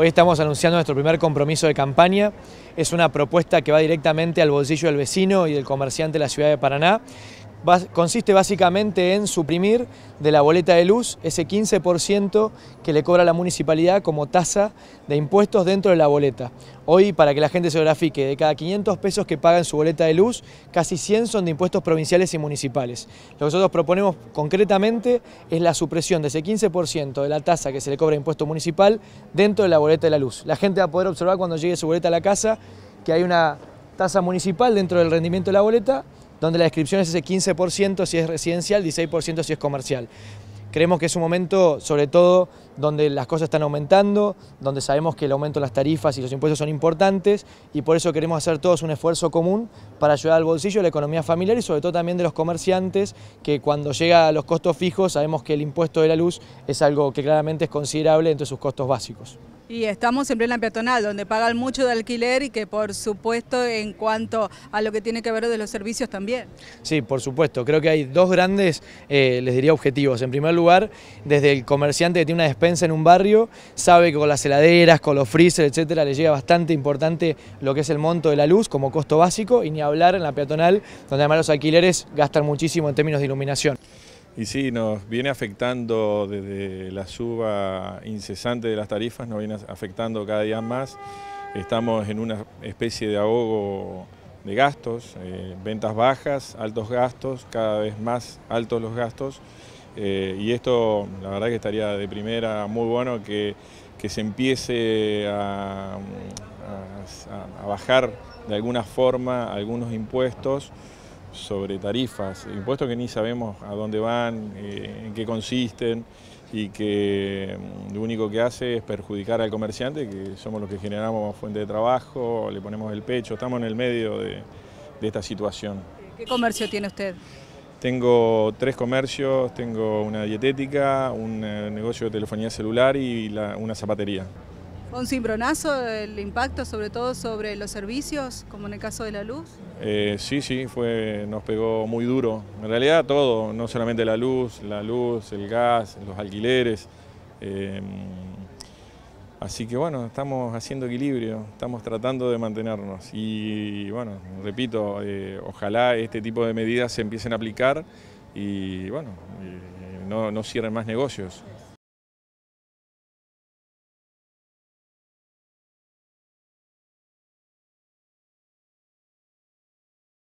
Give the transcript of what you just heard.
Hoy estamos anunciando nuestro primer compromiso de campaña. Es una propuesta que va directamente al bolsillo del vecino y del comerciante de la ciudad de Paraná consiste básicamente en suprimir de la boleta de luz ese 15% que le cobra la municipalidad como tasa de impuestos dentro de la boleta. Hoy, para que la gente se grafique, de cada 500 pesos que pagan su boleta de luz, casi 100 son de impuestos provinciales y municipales. Lo que nosotros proponemos concretamente es la supresión de ese 15% de la tasa que se le cobra impuesto municipal dentro de la boleta de la luz. La gente va a poder observar cuando llegue su boleta a la casa que hay una tasa municipal dentro del rendimiento de la boleta donde la descripción es ese 15% si es residencial, 16% si es comercial. Creemos que es un momento, sobre todo, donde las cosas están aumentando, donde sabemos que el aumento de las tarifas y los impuestos son importantes y por eso queremos hacer todos un esfuerzo común para ayudar al bolsillo de la economía familiar y sobre todo también de los comerciantes, que cuando llega a los costos fijos sabemos que el impuesto de la luz es algo que claramente es considerable entre sus costos básicos. Y estamos siempre en la peatonal, donde pagan mucho de alquiler y que por supuesto en cuanto a lo que tiene que ver de los servicios también. Sí, por supuesto. Creo que hay dos grandes, eh, les diría, objetivos. En primer lugar, desde el comerciante que tiene una despensa en un barrio, sabe que con las heladeras, con los freezer, etcétera, le llega bastante importante lo que es el monto de la luz como costo básico y ni hablar en la peatonal, donde además los alquileres gastan muchísimo en términos de iluminación. Y sí, nos viene afectando desde la suba incesante de las tarifas, nos viene afectando cada día más. Estamos en una especie de ahogo de gastos, eh, ventas bajas, altos gastos, cada vez más altos los gastos. Eh, y esto, la verdad que estaría de primera muy bueno que, se empiece a bajar de alguna forma algunos impuestos sobre tarifas, impuestos que ni sabemos a dónde van, eh, en qué consisten y que mm, lo único que hace es perjudicar al comerciante, que somos los que generamos fuente de trabajo, le ponemos el pecho, estamos en el medio de, esta situación. ¿Qué comercio tiene usted? Tengo tres comercios, tengo una dietética, un eh, negocio de telefonía celular y una zapatería un cimbronazo el impacto, sobre todo sobre los servicios, como en el caso de la luz? Eh, sí, sí, fue, nos pegó muy duro. En realidad todo, no solamente la luz, la luz, el gas, los alquileres. Eh, así que bueno, estamos haciendo equilibrio, estamos tratando de mantenernos. Y bueno, repito, eh, ojalá este tipo de medidas se empiecen a aplicar y bueno, no cierren más negocios.